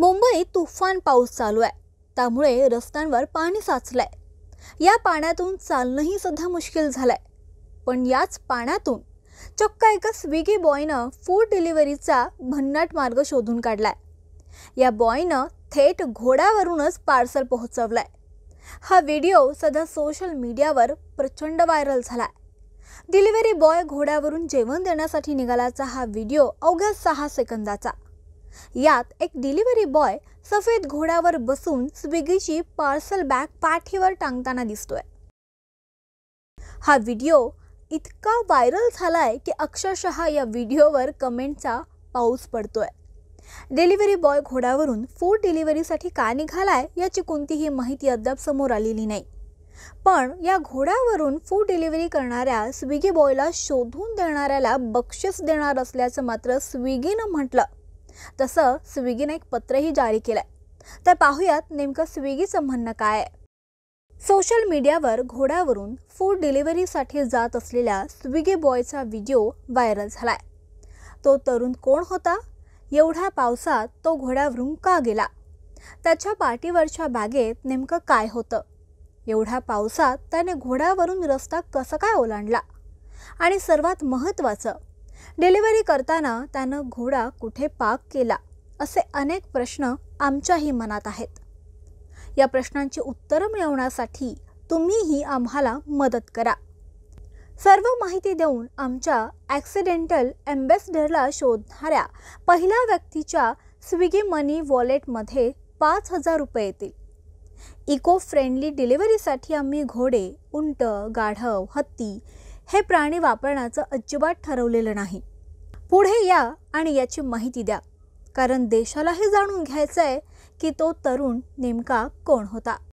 मुंबईत तुफान पाऊस चालू आहे त्यामुळे रस्त्यांवर पाणी साचलं आहे या पाण्यातून चालणंही सध्या मुश्किल झालं आहे पण याच पाण्यातून चक्क एका स्विगी बॉयनं फूड डिलिव्हरीचा भन्नाट मार्ग शोधून काढला आहे या बॉयनं थेट घोड्यावरूनच पार्सल पोहोचवलं आहे हा व्हिडिओ सध्या सोशल मीडियावर प्रचंड व्हायरल झाला आहे डिलिव्हरी बॉय घोड्यावरून जेवण देण्यासाठी निघाल्याचा हा व्हिडिओ अवघ्या सहा सेकंदाचा यात एक डिलिव्हरी बॉय सफेद घोड्यावर बसून स्विगीची पार्सल बॅग पाठीवर टांगताना दिसतोय हा व्हिडिओ इतका व्हायरल झालाय की अक्षरशः या व्हिडिओवर कमेंटचा पाऊस पडतोय डिलिव्हरी बॉय घोड्यावरून फूड डिलिव्हरीसाठी का निघालाय याची कोणतीही माहिती अद्याप समोर आलेली नाही पण या घोड्यावरून फूड डिलिव्हरी करणाऱ्या स्विगी बॉयला शोधून देणाऱ्याला बक्षीस देणार असल्याचं मात्र स्विगीनं म्हटलं तसं स्विगीने एक पत्रही जारी केलं आहे तर पाहूयात नेमकं स्विगीचं म्हणणं काय आहे सोशल मीडियावर घोड्यावरून फूड डिलिव्हरीसाठी जात असलेल्या स्विगी बॉयचा व्हिडिओ व्हायरल झाला तो तरुण कोण होता एवढ्या पावसात तो घोड्यावरून का गेला त्याच्या पाठीवरच्या बागेत नेमकं काय होतं एवढ्या पावसात त्याने घोड्यावरून रस्ता कसा काय ओलांडला आणि सर्वात महत्त्वाचं डिलिव्हरी करताना त्यानं घोडा कुठे पाक केला असे अनेक प्रश्न आमच्याही मनात आहेत या प्रश्नांची उत्तरं मिळवण्यासाठी तुम्हीही आम्हाला मदत करा सर्व माहिती देऊन आमच्या ॲक्सिडेंटल एम्बेसिडरला शोधणाऱ्या पहिल्या व्यक्तीच्या स्विगी मनी वॉलेटमध्ये पाच हजार रुपये येतील इको फ्रेंडली डिलिव्हरीसाठी आम्ही घोडे उंट गाढव हत्ती हे प्राणी वापरण्याचं अजिबात ठरवलेलं नाही पुढे या आणि याची माहिती द्या कारण देशालाही जाणून घ्यायचं आहे की तो तरुण नेमका कोण होता